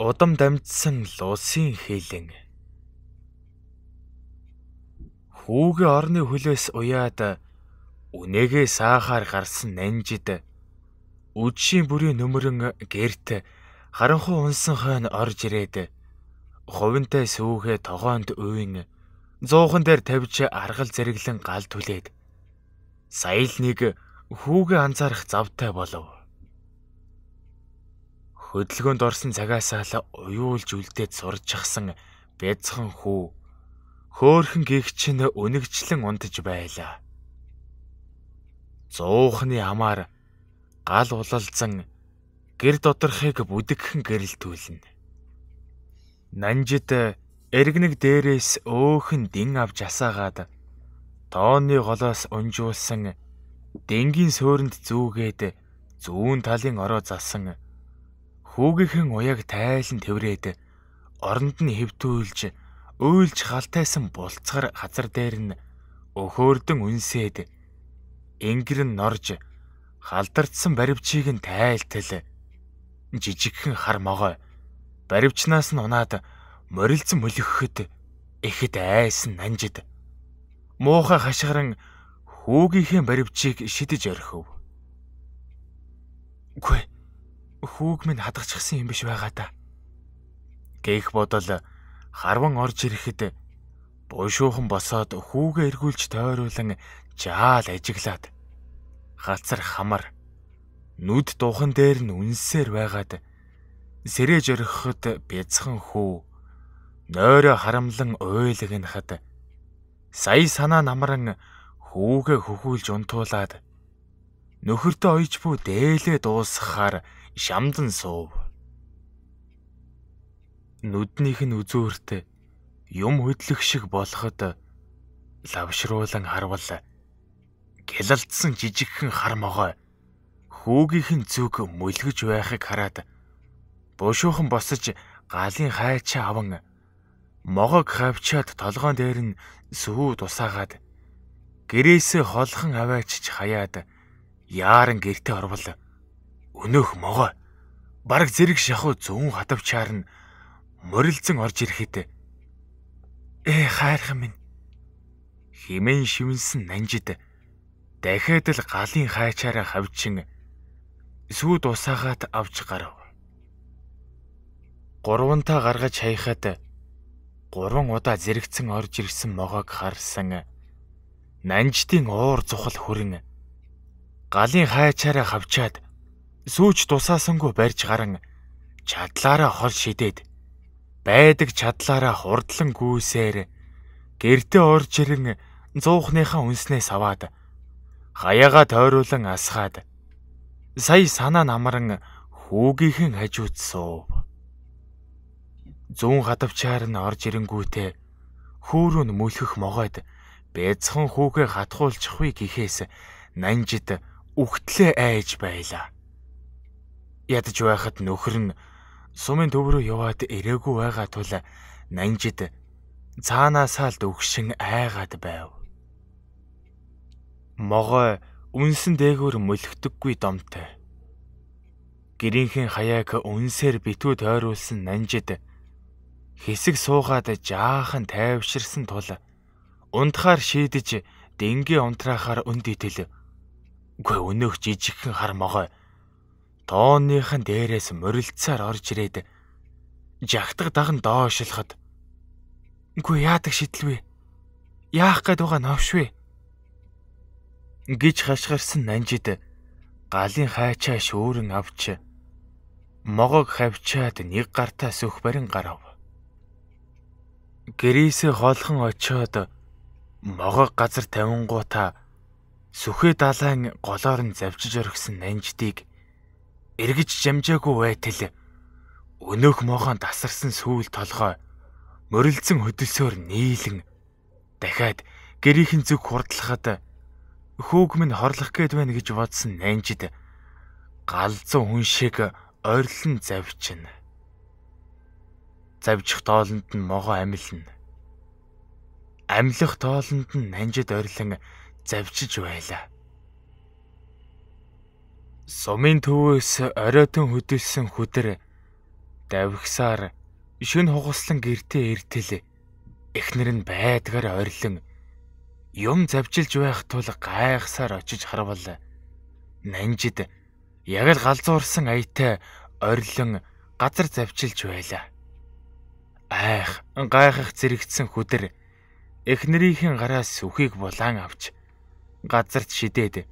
Удам дамжсан л усын хилэн. Хүүгээ орны хүлээс уяад үнэгээ саахаар гарсан нанжид үдшийн бүрийн нөмөрөн гэрт харанхуй унсан хойно орж ирээд хувинтай сүүхэ тогоонд үйн зуухан дээр тавьж аргал зэрэглэн гал түлээд сая л нэг хүүгээ анзаарах завтай болов. Хөдөлгөөнд орсон цагаасаа л уюулж үлдээд сурчхсан бяцхан хүү хөөхөн гихч нь өнөгчлэн унтж байлаа. Зуухны амаар гал улалзан гэр доторхыг бүдэгхэн гэрэлтүүлнэ. Нанжид эргэнэг дээрээс өөхөн дин авч асаагаад тооны голоос унжуулсан дэнгийн сөөрөнд зүүгээд зүүн талын ороо засан Хүүгийнхэн уяг тайлан тэврээд оронд нь хөвтүүлж ойлж халтайсан булцгар хазар дээр нь өхөөрдөн үнсээд ингэрэн норж халдардсан баримчийг нь тайлтал жижигхэн хар могой баримчнаас нь унаад морилцсан мөлөгөхөд эхэд айсан нанжид муухай хашгиран хүүгийнхээ баримчийг шидэж орхив. Үгүй хүүг минь хадгачихсан юм биш байгаа да. Гээх бодол харван орж ирэхэд буйшуухан босоод хүүгээ эргүүлж тойруулан жаал ажиглаад галзар хамар нүд духан дээр нь үнсээр байгаад сэрэж орхиход бяцхан хүү нойро харамлан ойлгонохад сая санаа намран хүүгээ хөхүүлж унтуулад нөхөртөө ойж бүү дээлээ дуусгахаар шамдан суув. Нүднийх нь үзүүрт юм хөдлөх шиг болоход лавшруулан харвал гялалдсан жижигхэн хар могой хүүгийнхэн зүг мөлгөж байхыг хараад бушуухан босож галын хайчаа аван могог хавчаад толгоон дээр нь сүү тусаагаад гэрээсээ холхон аваачж хаяад яаран гэрте орвол Өнөөх могой. Бараг зэрэг шахуу зүүн хатавчаар нь морилцон орж ирэхэд ээ хайрхан минь. Химэн шивэнсэн нанжид дахиад л галын хайчаараа хавчин сүүд усаагаад авч гарав. Гурвантаа гаргаж хаяхад гурван удаа зэрэгцэн орж ирсэн могоог харсан нанжтын уур зухал хүрэн галын хайчаараа хавчаад сүүч тусаасангүй барьж гарan чадлаараа хол шидээд байдаг чадлаараа хурдлан гүйсээр гэртээ орж ирэн зуухныхаа үнснээс аваад хаяага тойруулан асгаад сая санаа намран хүүгийнхэн хажуудсуу. Зүүн хатавчаар нь орж ирэнгүүтээ хөөрөө нь мөлхөх могойд бяцхан хүүгээ хатгуулчихвээ гэхээс нанжид үхтлээ айж байлаа. Ядаж байхад нөхөр нь сумын төв рүү яваад ирээгүй байгаа тул нанжид цаанаасаа л өгшин айгаад байв. Могой үнсэн дээгүүр мөлхдөггүй домтой. Гэрийнхэн хаяаг үнсээр битүү тойруулсан нанжид хэсэг суугаад жаахан тайвширсан тул унтахаар шийдэж дэнгийн унтраахаар үнд идэл. Үгүй өнөөх жижигхэн хар могой Дооныхан дээрээс морилцаар орж ирээд жагтаг даган доошлоход "Үгүй яадаг шидлвэ? Яах гээд байгаа новшвэ?" гэж хашгирсан нанжид галын хайчаа шүүрэн авч могог хавчаад нэг гартаа сөх барин гарав. Гэрээсээ холхон очиод могог газар тавингуута сүхэ далайн голоор нь завчиж орхисон нанждыг эргэж жамжаагүй байтал өнөөх могоон тасарсан сүүл толгой морилдсан хөдөлсөөр нийлэн дахиад гэрийнхэн зүг хурдлахад хүүг минь хорлох гээд байна гэж бодсон нанжид галзуу хүн шиг ойрлон завьчна. Завжих тоолонд нь могоо амилна. Амлах тоолонд нь нанжид ойрлон завжиж байлаа. Сумын төвөөс оройтон хөдөлсөн хөдөр давхсаар шин хугаслан гэртээ иртэл эхнэр нь байдгаар орилон юм завжилж байх тул гайхсаар очиж харвал нанжид яг л галзуурсан аятай орилон газар завчилж байла. Айх гайхах зэрэгцсэн хөдөр эхнэрийнхэн гараас үхийг булаан авч газарт шидээд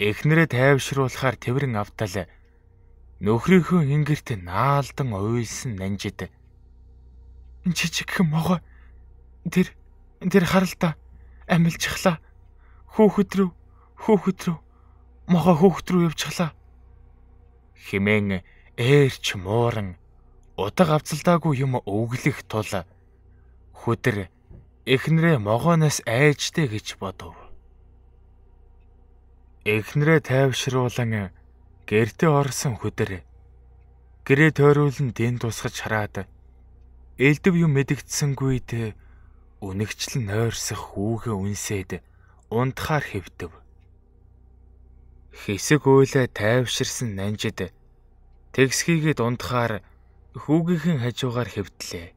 Эхнэрээ тайвшруулахаар тэрэн автал нөхрийнхөө ингэрт наалдан уйлсан нанжид жижигхэн могой тэр тэр харалтаа амилчглаа хүүхэд рүү хүүхэд рүү могой хүүхэд рүү явчихлаа химэн ээрч мууран утга авцалдаагүй юм өвглөх тул хөдөр эхнэрээ могооноос айжтэй гэж бодов Эхнэрээ тайвшруулан гэртээ орсон хөдөр гэрээ тойруулан дэнд тусгаж хараад элдв юм мэдгдсэнгүй те үнэгчлэн нойрсох хүүгээ үнсээд унтахаар хэвдэв. Хэсэг үйлээ тайвширсан нанжид тэгсхийгэд унтахаар хүүгийнхэн хажуугаар хэвдлээ.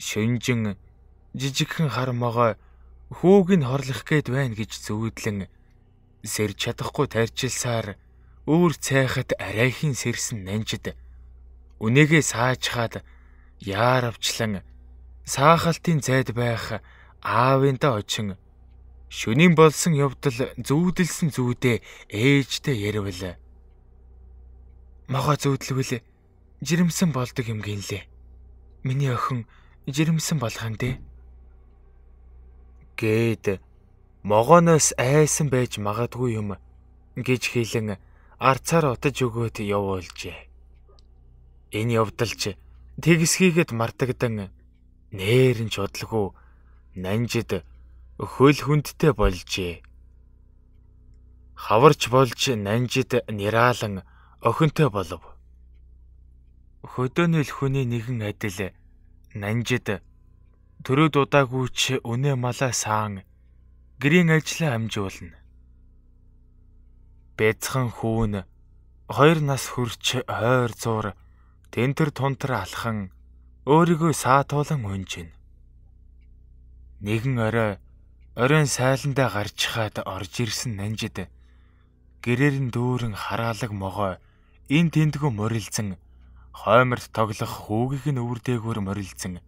Шүнжин жижигхэн хармогоо хүүг нь хорлох гээд байна гэж зүудлэн сэрж чадахгүй тарчилсаар өөр цайхад арайхийн сэрсэн нанжид үнэгээ саачхаад яар авчлан саахалтын зайд байх аавынтаа очин шөнийн болсон явдал зүүдэлсэн зүүдээ ээжтэй ярил. Могоо зүүдлвэл жирэмсэн болдог юм гинлээ. Миний охин жирэмсэн болгоом дээ гэд могоноос айсан байж магадгүй юм гэж хэлэн арцаар отож өгөөд явуулжээ. Энэ явдалч тэгсхийгэд мартагдан нээрэн чудлгүй нанжид хөл хүндтэй болжээ. Хаварч болж нанжид нираалан охинтой болов. Хөдөөнөл хүний нэгэн адил нанжид төрөөд удаагүйч үнэ малаа саан гэрийн ажлаа амжуулна. Бяцхан хүүн хоёр нас хүрч хойр зуур тентэр тунтар алхан өөрийгөө саатуулан унжин. Нэгэн орой оройн сайландаа гарч хаад орж ирсэн нанжид гэрээр нь дүүрэн хараалаг могой эн тэндгүү морилзан хойморт тоглох хүүгийг нь өвөрдөөгөр морилзан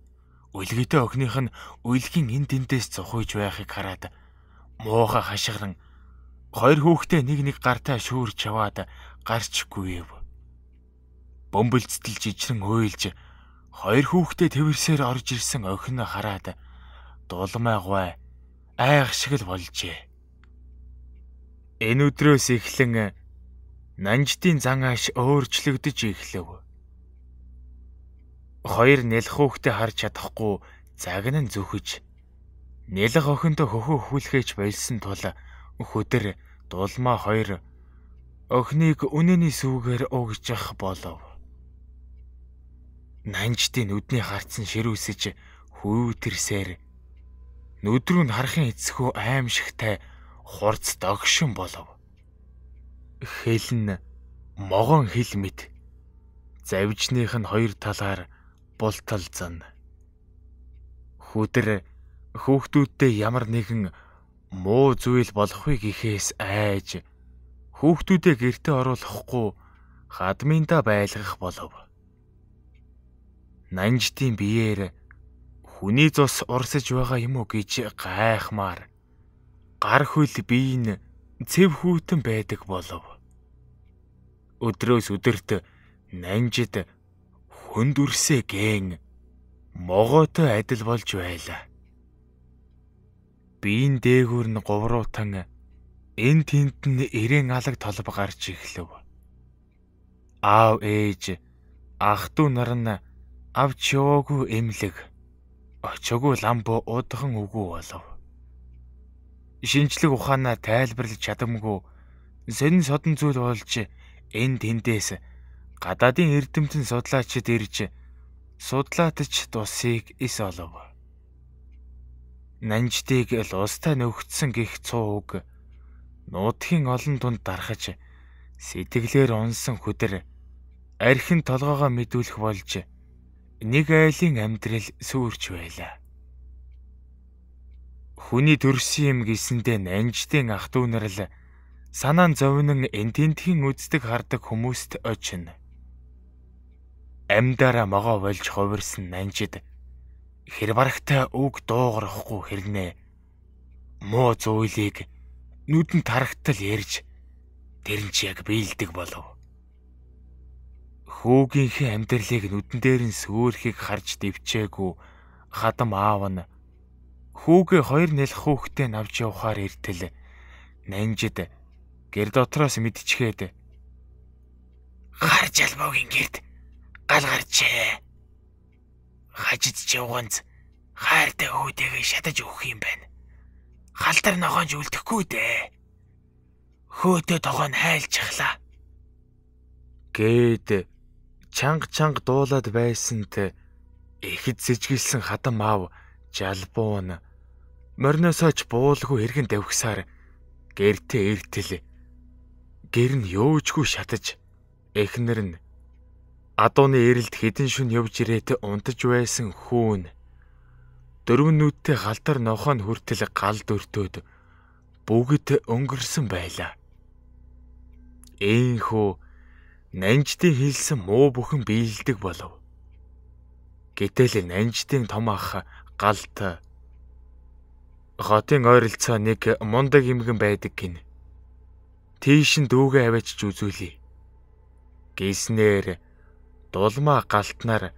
үлгэтэй огных нь үлгийн эн тэндээс цохойж байхыг хараад муухай хашгиран хоёр хүүхдээ нэг нэг гартаа шүүрч яваад гарч гүйв. Бөмбөлцтөл жижирэн ойлж хоёр хүүхдээ тэрсээр орж ирсэн охин хараад дулмайгвай айх шиг л болжээ. Энэ өдрөөс эхлэн Нанжтын зан ааш өөрчлөгдөж эхлэв. Хоёр нэлх хүүхдээ харж чадахгүй загнан зүхэж Нэлэг охинд хөхөө хүлхээч болсон тул хөдөр дулмаа хоёр охиныг үнэний сүүгээр угжих болов. Нанжтын нүдний харцсан ширүүсэж хүйвтэрсээр нүд рүү нь харахын эцсхүү аимшигтай хурц догшин болов. Хэлн могон хил мэд. Завжных нь хоёр талаар бултал зан. Хүдэр хүүхдүүдтэй ямар нэгэн муу зүйл болохгүй гэхээс айж хүүхдүүдээ гэрте оруулахгүй хадминда байлгах болов. Нанжтын биеэр хүний зус урсаж байгаа юм уу гэж гайхмаар гар хөл биеийн цэв хүүтэн байдаг болов. Өдрөөс өдөрт нанжид хүнд үрсэ гэн могоотой адил болж байлаа биеийн дээгүүр нь гувруутан эн тент нь ирээн алаг толб гарч эхлэв. Аав ээж ах トゥ нар нь авч яваагүй эмлэг очоогүй ламбо удхан үгүй болов. Шинжлэх ухаанаа тайлбарлаж чадамгүй сэрэн содон зүйл болж эн тэндээс гадаадын эрдэмтэн судлаачид ирж судлаатч тусыг эс олов. Нанждыг л устай нөхцсөн гих цууг нуудхийн олон тунд дарахж сэтгэлээр унсан хөдөр архин толгоогоо мэдүүлэх болж нэг айлын амьдрал сүрч байла. Хүний төрсөн юм гисэндэ нанждын ах дүүнэр л санаан зовнон эн тентхийн үздэг хардаг хүмүүст очино. Амдаараа могоо болж хувирсан нанжид хэр барахтай үг дуугарахгүй хэрнэ. Муу зүйлийг нүдэн тарахтал ярьж тэр нь ч яг биелдэг болов. Хүүгийнхээ амьдралыг нүдэн дээр нь сөөрлөхийг харж дивчээгүй хадам аав нь хүүгээ хоёр нэлх хүүхдээ навж явахаар иртэл нанжид гэр дотроос мэдчихэд гарч албагийн гэрд гал гарчээ хажидч явганц хайртай хөөтэйгээ шатаж өгөх юм байна. Халдар ногоонж үлдэхгүй дээ. Хөөтөө тогоо хайлж чахлаа. Гээд чанга чанга дуулаад байсант ихэд сэжгэлсэн хадам аав жалбуун морносооч буулгүй хэрэгэн давхсаар гэртээ эртэл гэр нь юучгүй шатаж эхнэр нь Адууны эрэлд хідэн шүн явж ирээд унтаж байсан хүүн дөрвөн нүдтэй галдар нохоо нь хүртэл гал дөртөөд бүгд өнгөрсөн байлаа. Ээнхүү нанждын хэлсэн муу бүхэн биелдэг болов. Гэтэл нанждын том ах галт хотын ойролцоо нэг мундаг эмгэн байдаг гин. Тийш нь дүүгээ аваачж үзүүлээ. Гиснэр дулмаа галтнаар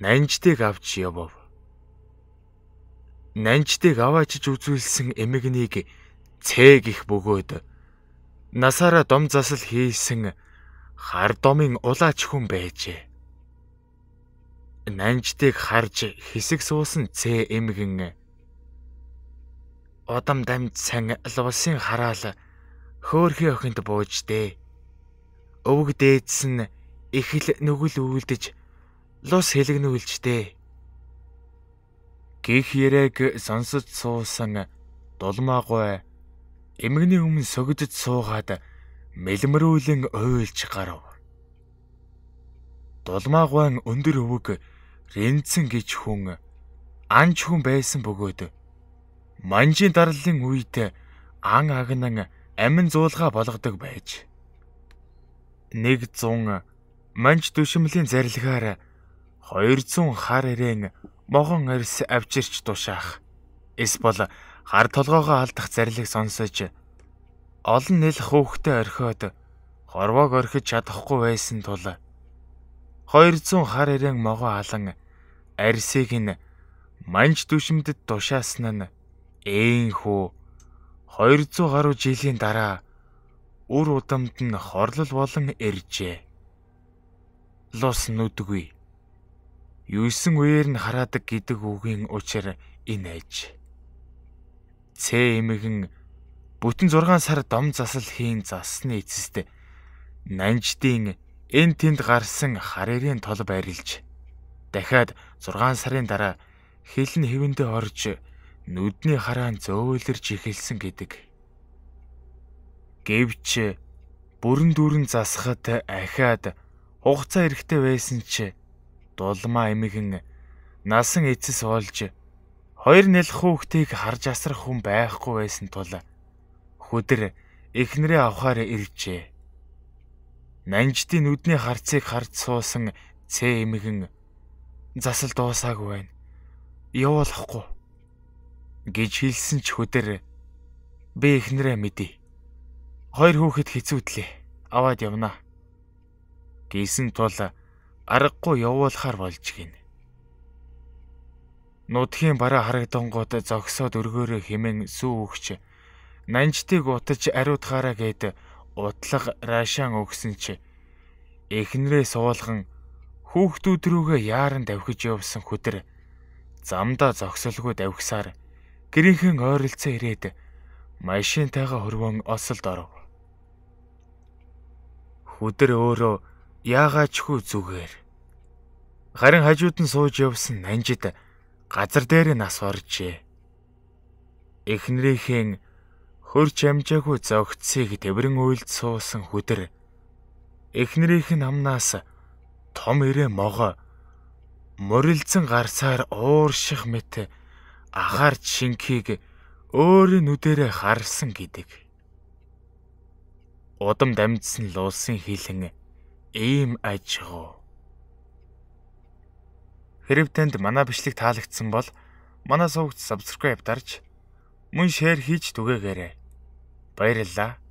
нанждыг авч явв. Нанждыг аваачиж үзүүлсэн эмэгнийг цэг их бөгөөд насаараа дом засал хийсэн хар домын улаач хүн байжээ. Нанждыг харж хэсэг суусан цэ эмгэн одам дамж сан луусын хараал хөөхи охинд бууждээ. Өвөг дээдсэн нь их л нүгэл өвөлдөж лус хэлгнүүлжтэй. Гих ярэг сонсож суусан дулмаагүй эмгний өмнө согдож суугаад мэлмэрүүлэн ойлж гарав. Дулмаагүй өндөр өвөг рэнцэн гэж хүн анч хүн байсан бөгөөд манжийн дарлын үед ан агнан амин зуулга болгодог байж 100 манж түшмлийн зарилгаар 200 хар ирээн могон арьс авчирч тушаах. Эсбол хар толгоогоо алдах зарилыг сонсож олон нэл хөөхтэй орхиод хорвоог орхиж чадахгүй байсан тул 200 хар ирээн могоо алан арьсыг нь манж түшмдэд тушаасан нь ээнхүү 200 гаруй жилийн дараа үр удамд нь хорлол болон иржээ луус нүдгүй. Юусэн үеэр нь хараадаг гэдэг үгийн учир энэ ээж. Цэ эмэгэн бүтэн 6 сар дом засал хийн засны эцэст нанждын эн тэнд гарсан харээрийн тол байрлж дахиад 6 сарын дараа хилэн хэвэндээ орж нүдний хараа зөөлрж эхэлсэн гэдэг. Гэвч бүрэн дүүрэн засахад ахаад Хугацаа хэрэгтэй байсан ч дулмаа эмгэн насан эцэс олж хоёр нэлх хүүхдийг харж асрах хүн байхгүй байсан тул хөдөр эхнэрээ авахаар иржээ. Нанждын нүдний харцыг харж суусан Цэ эмгэн засал дуусаагүй байна. Явуулахгүй гэж хэлсэн ч хөдөр би эхнэрээ мэдээ. Хоёр хүүхэд хэцүүдлээ. Аваад явнаа Гэсэн тул аргагүй явуулахар болж гин. Нутгийн бараа харагдангууд зогсоод өргөөрөө химэн сүү өгч нанжтыг утаж ариутгаараа гээд утлаг рашаан өгсөн чи эхнэрээ суулган хүүхдүүд рүүгээ яаран давхиж явсан хөтөр замдаа зогсолгүй давхисаар гэрийнхэн ойролцоо ирээд машинтайгаа хөрвөн осолд оров. Хөдөр өөрөө яагаачгүй зүгээр. Харин хажууд нь сууж явсан нанжид газар дээр нас оржээ. Эхнэрийнхэн хөрч амжаагүй зогцсыг тэмрэн уйлд суусан хүдэр эхнэрийнхэн амнаас том ирээ могоо морилзсан гарсаар уурших мэт ахаар шинхийг өөрийн нүдэрэ харсан гэдэг. Удам дамжсан луусын хилэн ийм аж гоо. Хэрв танд манай бичлэг таалагдсан бол манай сувгт subscribe дарж мөн шеэр хийж түгээгээрэй. Баярлалаа.